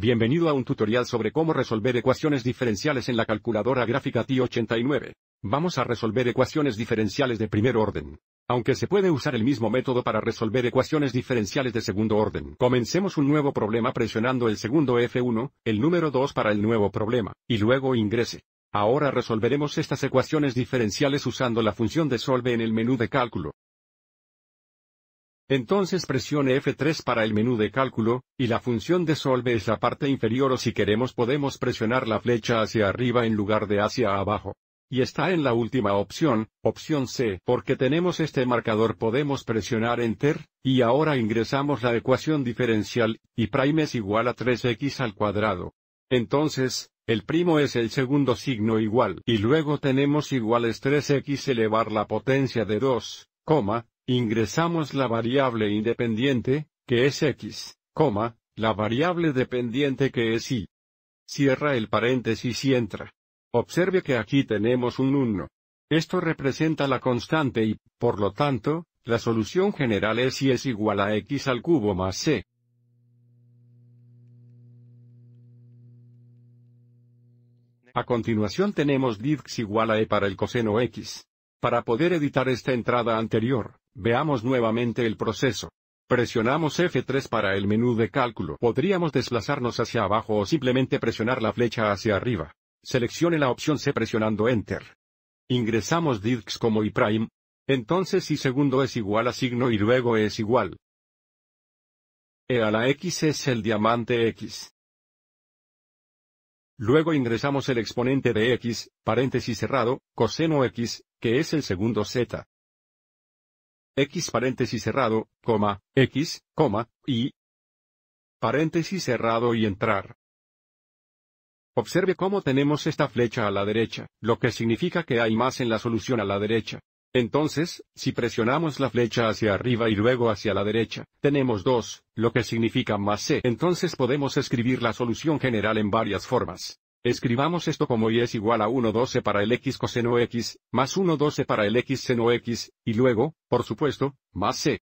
Bienvenido a un tutorial sobre cómo resolver ecuaciones diferenciales en la calculadora gráfica TI-89. Vamos a resolver ecuaciones diferenciales de primer orden. Aunque se puede usar el mismo método para resolver ecuaciones diferenciales de segundo orden. Comencemos un nuevo problema presionando el segundo F1, el número 2 para el nuevo problema, y luego ingrese. Ahora resolveremos estas ecuaciones diferenciales usando la función de solve en el menú de cálculo. Entonces presione F3 para el menú de cálculo, y la función de solve es la parte inferior o si queremos podemos presionar la flecha hacia arriba en lugar de hacia abajo. Y está en la última opción, opción C. Porque tenemos este marcador podemos presionar Enter, y ahora ingresamos la ecuación diferencial, y prime es igual a 3x al cuadrado. Entonces, el primo es el segundo signo igual. Y luego tenemos iguales 3x elevar la potencia de 2, Ingresamos la variable independiente, que es x, coma, la variable dependiente que es y. Cierra el paréntesis y entra. Observe que aquí tenemos un 1. Esto representa la constante y, por lo tanto, la solución general es y es igual a x al cubo más c. A continuación tenemos divx igual a e para el coseno x. Para poder editar esta entrada anterior, Veamos nuevamente el proceso. Presionamos F3 para el menú de cálculo. Podríamos desplazarnos hacia abajo o simplemente presionar la flecha hacia arriba. Seleccione la opción C presionando Enter. Ingresamos Dix como I'. Entonces si segundo es igual a signo y luego es igual. E a la X es el diamante X. Luego ingresamos el exponente de X, paréntesis cerrado, coseno X, que es el segundo Z. X paréntesis cerrado, coma, X, coma, y paréntesis cerrado y entrar. Observe cómo tenemos esta flecha a la derecha, lo que significa que hay más en la solución a la derecha. Entonces, si presionamos la flecha hacia arriba y luego hacia la derecha, tenemos 2, lo que significa más C. Entonces podemos escribir la solución general en varias formas. Escribamos esto como y es igual a 1.12 para el x coseno x, más 12 para el x seno x, y luego, por supuesto, más c.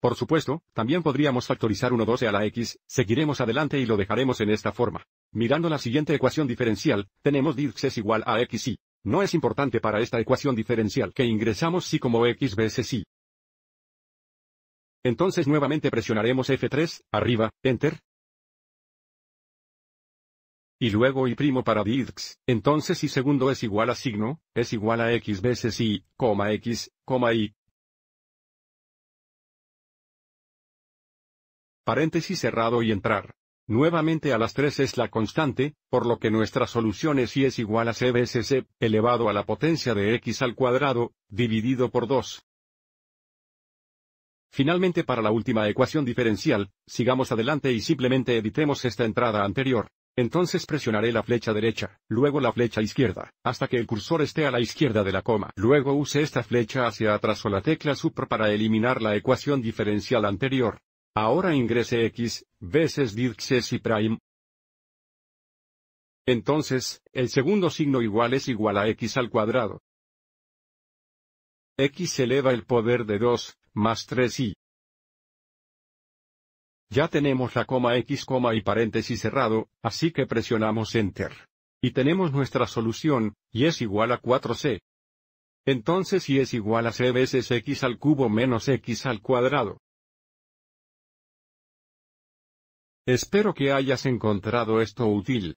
Por supuesto, también podríamos factorizar 12 a la x, seguiremos adelante y lo dejaremos en esta forma. Mirando la siguiente ecuación diferencial, tenemos dx es igual a x y. No es importante para esta ecuación diferencial que ingresamos si como x veces y. Entonces nuevamente presionaremos F3, arriba, Enter, y luego y primo para dx, entonces y segundo es igual a signo, es igual a x veces y, coma x, coma y. Paréntesis cerrado y entrar. Nuevamente a las 3 es la constante, por lo que nuestra solución es y es igual a c veces c e, elevado a la potencia de x al cuadrado, dividido por 2. Finalmente para la última ecuación diferencial, sigamos adelante y simplemente editemos esta entrada anterior. Entonces presionaré la flecha derecha, luego la flecha izquierda, hasta que el cursor esté a la izquierda de la coma. Luego use esta flecha hacia atrás o la tecla Super para eliminar la ecuación diferencial anterior. Ahora ingrese x, veces dx y prime. Entonces, el segundo signo igual es igual a x al cuadrado. x eleva el poder de 2, más 3 y ya tenemos la coma x, coma y paréntesis cerrado, así que presionamos Enter. Y tenemos nuestra solución, y es igual a 4c. Entonces y es igual a c veces x al cubo menos x al cuadrado. Espero que hayas encontrado esto útil.